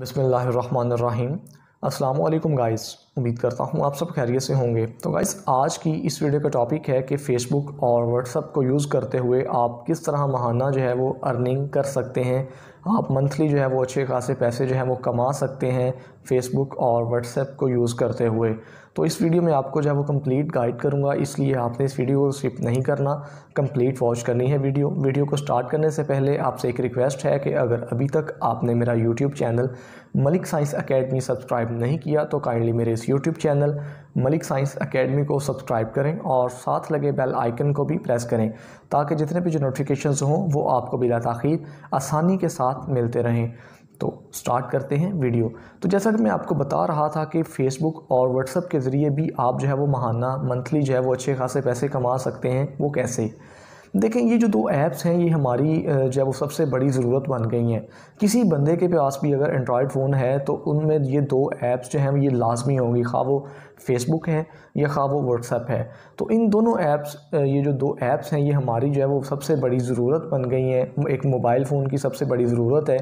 बिसमीम् अल्लाम गाइस उम्मीद करता हूँ आप सब खैरियत से होंगे तो गाइस आज की इस वीडियो का टॉपिक है कि फ़ेसबुक और व्हाट्सअप को यूज़ करते हुए आप किस तरह महाना जो है वो अर्निंग कर सकते हैं आप मंथली जो है वो अच्छे खासे पैसे जो है वो कमा सकते हैं फ़ेसबुक और व्हाट्सएप को यूज़ करते हुए तो इस वीडियो में आपको जो है वो कम्प्लीट गाइड करूँगा इसलिए आपने इस वीडियो को स्किप नहीं करना कम्प्लीट वॉच करनी है वीडियो वीडियो को स्टार्ट करने से पहले आपसे एक रिक्वेस्ट है कि अगर अभी तक आपने मेरा YouTube channel Malik science academy subscribe नहीं किया तो काइंडली मेरे इस YouTube channel Malik science academy को सब्सक्राइब करें और साथ लगे बेल आइकन को भी प्रेस करें ताकि जितने भी जो नोटिफिकेशन हों वो आपको बिला तखीर आसानी के साथ मिलते रहें तो स्टार्ट करते हैं वीडियो तो जैसा कि मैं आपको बता रहा था कि फ़ेसबुक और व्हाट्सअप के ज़रिए भी आप जो है वो महाना मंथली जो है वो अच्छे खासे पैसे कमा सकते हैं वो कैसे देखें ये जो दो ऐप्स हैं ये हमारी जो है वो सबसे बड़ी ज़रूरत बन गई हैं किसी बंदे के पास भी अगर एंड्रॉयड फ़ोन है तो उनमें ये दो ऐप्स जो हैं ये लाजमी होंगी खा वो फेसबुक है या खा वो व्हाट्सएप है तो इन दोनों ऐप्स ये जो दो ऐप्स हैं ये हमारी जो है वो सबसे बड़ी ज़रूरत बन गई हैं एक मोबाइल फ़ोन की सबसे बड़ी ज़रूरत है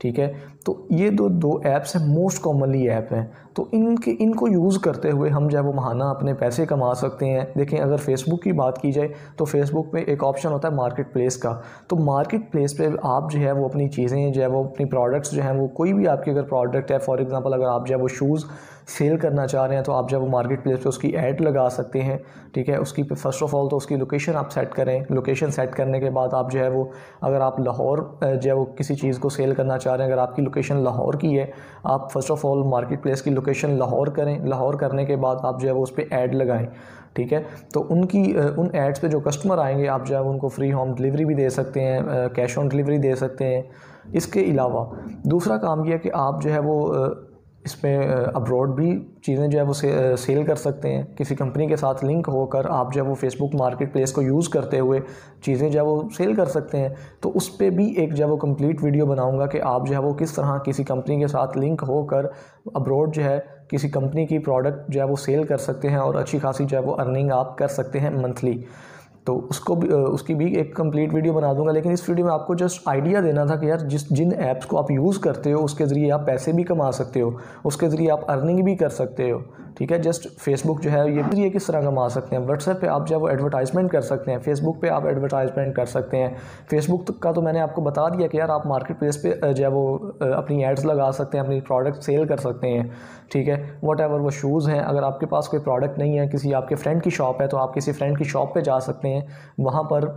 ठीक है तो ये दो दो ऐप्स हैं मोस्ट कॉमनली ऐप हैं तो इनके इनको यूज़ करते हुए हम जो है वो महाना अपने पैसे कमा सकते हैं देखें अगर फेसबुक की बात की जाए तो फेसबुक पे एक ऑप्शन होता है मार्केट प्लेस का तो मार्केट प्लेस पर आप जो है वो अपनी चीज़ें जो है वो अपनी प्रोडक्ट्स जो हैं वो कोई भी आपके अगर प्रोडक्ट है फॉर एग्ज़ाम्पल अगर आप जो है वो शूज़ सेल करना चाह रहे हैं तो आप जब वो मार्केट प्लेस पर उसकी ऐड लगा सकते हैं ठीक है उसकी फ़र्स्ट ऑफ़ ऑल तो उसकी लोकेशन आप सेट करें लोकेशन सेट करने के बाद आप जो है वो अगर आप लाहौर जो है वो किसी चीज़ को सेल करना चाह रहे हैं अगर आपकी लोकेशन लाहौर की है आप first of all market place की लोकेशन लाहौर करें लाहौर करने के बाद आप जो है वो उस पर ऐड लगाएँ ठीक है तो उनकी उन एड्स पे जो कस्टमर आएंगे आप जो है उनको फ्री होम डिलीवरी भी दे सकते हैं कैश ऑन डिलीवरी दे सकते हैं इसके अलावा दूसरा काम यह है कि आप जो है वो इसमें अब्रॉड भी चीज़ें जो है वो से, सेल कर सकते हैं किसी कंपनी के साथ लिंक होकर आप जो है वो फेसबुक मार्केट प्लेस को यूज़ करते हुए चीज़ें जो है वो सेल कर सकते हैं तो उस पर भी एक जो है वो कंप्लीट वीडियो बनाऊंगा कि आप जो है वो किस तरह किसी कंपनी के साथ लिंक होकर अब्रॉड जो है किसी कंपनी की प्रोडक्ट जो है वो सेल कर सकते हैं और अच्छी खासी जो है वो अर्निंग आप कर सकते हैं मंथली तो उसको भी उसकी भी एक कंप्लीट वीडियो बना दूंगा लेकिन इस वीडियो में आपको जस्ट आइडिया देना था कि यार जिस जिन ऐप्स को आप यूज़ करते हो उसके ज़रिए आप पैसे भी कमा सकते हो उसके ज़रिए आप अर्निंग भी कर सकते हो ठीक है जस्ट फेसबुक जो है ये ये किस तरह कमा सकते हैं व्हाट्सएप पे आप जो है वो एडवर्टाइजमेंट कर सकते हैं फेसबुक पे आप एडवर्टाइजमेंट कर सकते हैं फेसबुक तो का तो मैंने आपको बता दिया कि यार आप मार्केट प्लेस पर जो है वो अपनी एड्स लगा सकते हैं अपनी प्रोडक्ट सेल कर सकते हैं ठीक है वट एवर वो शूज़ हैं अगर आपके पास कोई प्रोडक्ट नहीं है किसी आपके फ्रेंड की शॉप है तो आप किसी फ्रेंड की शॉप पर जा सकते हैं वहाँ पर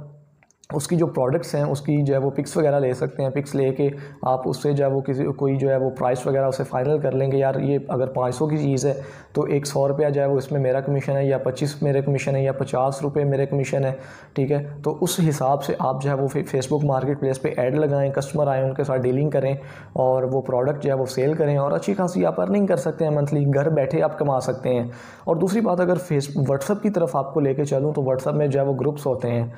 उसकी जो प्रोडक्ट्स हैं उसकी जो है वो पिक्स वगैरह ले सकते हैं पिक्स लेके आप उससे जो है वो किसी कोई जो है वो प्राइस वगैरह उसे फ़ाइनल कर लेंगे यार ये अगर 500 की चीज़ है तो एक सौ रुपया जो है वो इसमें मेरा कमीशन है या 25 मेरे कमीशन है या पचास रुपये मेरे कमीशन है ठीक है तो उस हिसाब से आप जो है वो फेसबुक मार्केट प्लेस पर एड लगाएँ कस्टमर आएँ उनके साथ डीलिंग करें और वो प्रोडक्ट जो है वो सेल करें और अच्छी खासी आप अर्निंग कर सकते हैं मंथली घर बैठे आप कमा सकते हैं और दूसरी बात अगर फेस व्हाट्सअप की तरफ आपको कर चलूँ तो व्हाट्सअप में जो है वो ग्रुप्स होते हैं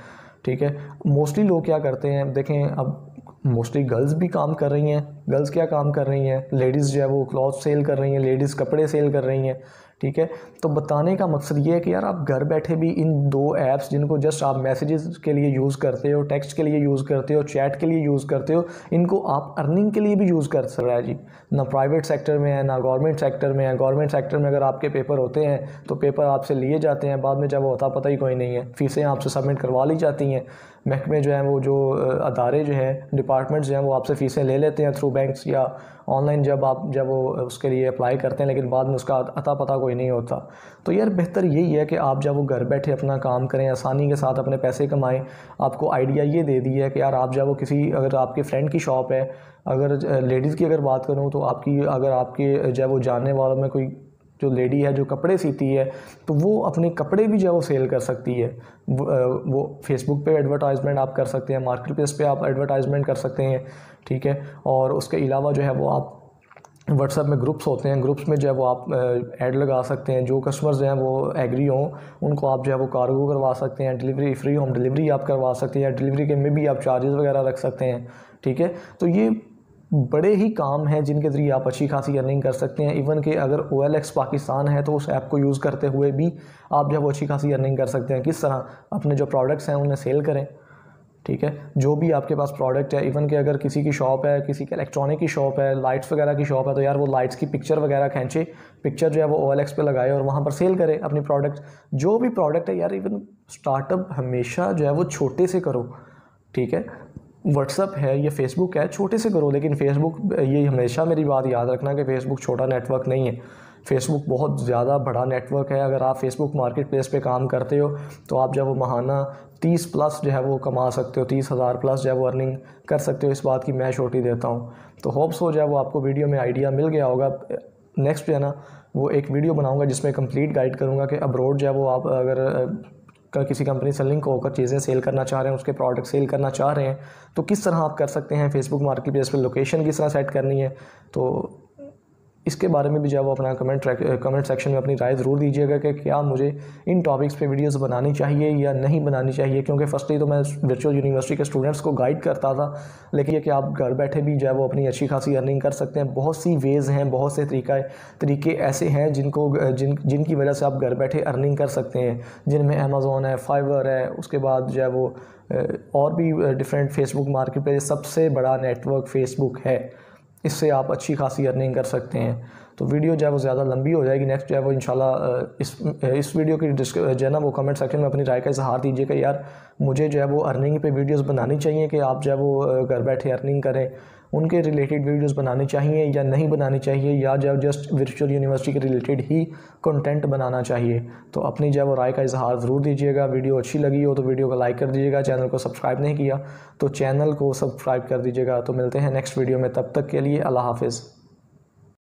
ठीक है मोस्टली लोग क्या करते हैं देखें अब मोस्टली गर्ल्स भी काम कर रही हैं गर्ल्स क्या काम कर रही हैं लेडीज़ जो है वो क्लॉथ सेल कर रही हैं लेडीज़ कपड़े सेल कर रही हैं ठीक है तो बताने का मकसद ये है कि यार आप घर बैठे भी इन दो ऐप्स जिनको जस्ट आप मैसेजेस के लिए यूज़ करते हो टेक्स्ट के लिए यूज़ करते हो चैट के लिए यूज़ करते हो इनको आप अर्निंग के लिए भी यूज़ कर सकते रहा है जी ना प्राइवेट सेक्टर में है ना गवर्नमेंट सेक्टर में है गवर्नमेंट सेक्टर में अगर आपके पेपर होते हैं तो पेपर आपसे लिए जाते हैं बाद में जब होता पता ही कोई नहीं है फीसें आपसे सबमिट करवा ली जाती हैं महकमे जो हैं वो जो अदारे जो हैं डिपार्टमेंट्स जो हैं वो आपसे फ़ीसें ले लेते हैं थ्रू बैंक्स या ऑनलाइन जब आप जब वो उसके लिए अप्लाई करते हैं लेकिन बाद में उसका अता पता कोई नहीं होता तो यार बेहतर यही है कि आप जब वो घर बैठे अपना काम करें आसानी के साथ अपने पैसे कमाएँ आपको आइडिया ये दे दी है कि यार आप जब वो किसी अगर आपके फ्रेंड की शॉप है अगर लेडीज़ की अगर बात करूँ तो आपकी अगर आपके जब वो जानने वालों में कोई जो लेडी है जो कपड़े सीती है तो वो अपने कपड़े भी जो है वो सेल कर सकती है वो फेसबुक पे एडवर्टाइजमेंट आप कर सकते हैं मार्केट प्लेस पर आप एडवर्टाइजमेंट कर सकते हैं ठीक है और उसके अलावा जो है वो आप व्हाट्सएप में ग्रुप्स होते हैं ग्रुप्स में जो है वो आप ऐड लगा सकते हैं जो कस्टमर्स जो हैं वो एग्री हों उनको आप जो है वो कार्गो करवा सकते हैं डिलीवरी फ्री होम डिलीवरी आप करवा सकते हैं या डिलीवरी के में भी आप चार्जेस वगैरह रख सकते हैं ठीक है तो ये बड़े ही काम हैं जिनके ज़रिए आप अच्छी खासी अर्निंग कर सकते हैं इवन के अगर ओ एल एक्स पाकिस्तान है तो उस ऐप को यूज़ करते हुए भी आप जो है अच्छी खासी अर्निंग कर सकते हैं किस तरह अपने जो प्रोडक्ट्स हैं उन्हें सेल करें ठीक है जो भी आपके पास प्रोडक्ट है इवन के अगर किसी की शॉप है किसी के इलेक्ट्रॉनिक की शॉप है लाइट्स वगैरह की शॉप है तो यार वो लाइट्स की पिक्चर वगैरह खींचे पिक्चर जो है वो ओ एल एक्स पे लगाए और वहाँ पर सेल करे अपनी प्रोडक्ट जो भी प्रोडक्ट है यार इवन स्टार्टअप हमेशा जो है वो छोटे से करो ठीक है व्हाट्सअप है या फेसबुक है छोटे से करो लेकिन फेसबुक ये हमेशा मेरी बात याद रखना कि फेसबुक छोटा नेटवर्क नहीं है फेसबुक बहुत ज़्यादा बड़ा नेटवर्क है अगर आप फेसबुक मार्केट प्लेस पर काम करते हो तो आप जब वो महाना तीस प्लस जो है वो कमा सकते हो तीस हज़ार प्लस जो है वो अर्निंग कर सकते हो इस बात की मैं छोटी देता हूँ तो होप्स हो जाए वो आपको वीडियो में आइडिया मिल गया होगा नेक्स्ट जो है ना वो एक वीडियो बनाऊंगा जिसमें कंप्लीट गाइड करूंगा कि अब्रोड जो है वो आप अगर का किसी कंपनी से लिंक होकर चीज़ें सेल करना चाह रहे हैं उसके प्रोडक्ट सेल करना चाह रहे हैं तो किस तरह आप कर सकते हैं फेसबुक मार्केट प्लेस पर लोकेशन किस तरह सेट करनी है तो इसके बारे में भी जो है वो अपना कमेंट कमेंट सेक्शन में अपनी राय ज़रूर दीजिएगा कि क्या मुझे इन टॉपिक्स पे वीडियोस बनानी चाहिए या नहीं बनानी चाहिए क्योंकि फर्स्टली तो मैं वर्चुअल यूनिवर्सिटी के स्टूडेंट्स को गाइड करता था लेकिन ये कि आप घर बैठे भी जो है वो अपनी अच्छी खासी अर्निंग कर सकते हैं बहुत सी वेज़ हैं बहुत से तरीका तरीके ऐसे हैं जिनको जिन जिनकी वजह से आप घर बैठे अर्निंग कर सकते हैं जिनमें अमेज़ोन है फाइवर है उसके बाद जो है वो और भी डिफरेंट फेसबुक मार्केट पर सबसे बड़ा नेटवर्क फेसबुक है इससे आप अच्छी खासी अर्निंग कर सकते हैं तो वीडियो जो है वो ज़्यादा लंबी हो जाएगी नेक्स्ट जो है वो इंशाल्लाह इस इस वीडियो की जो है ना वो कमेंट सेक्शन में अपनी राय का इजहार दीजिए कि यार मुझे जो है वो अर्निंग पे वीडियोस बनानी चाहिए कि आप जो है वो घर बैठे अर्निंग करें उनके रिलेटेड वीडियोस बनानी चाहिए या नहीं बनानी चाहिए या जो जस्ट वर्चुअल यूनिवर्सिटी के रिलेटेड ही कंटेंट बनाना चाहिए तो अपनी जो वो राय का इजहार ज़रूर दीजिएगा वीडियो अच्छी लगी हो तो वीडियो को लाइक कर दीजिएगा चैनल को सब्सक्राइब नहीं किया तो चैनल को सब्सक्राइब कर दीजिएगा तो मिलते हैं नेक्स्ट वीडियो में तब तक के लिए अल्लाह हाफिज़